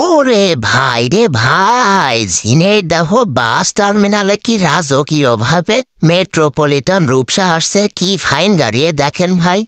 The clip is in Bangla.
ওরে ভাই রে ভাই দেহ বাস টার্মিনালে কি রাজকীয় ভাবে মেট্রোপলিটন রূপসা আসছে কি ফাইন গাড়িয়ে দেখেন ভাই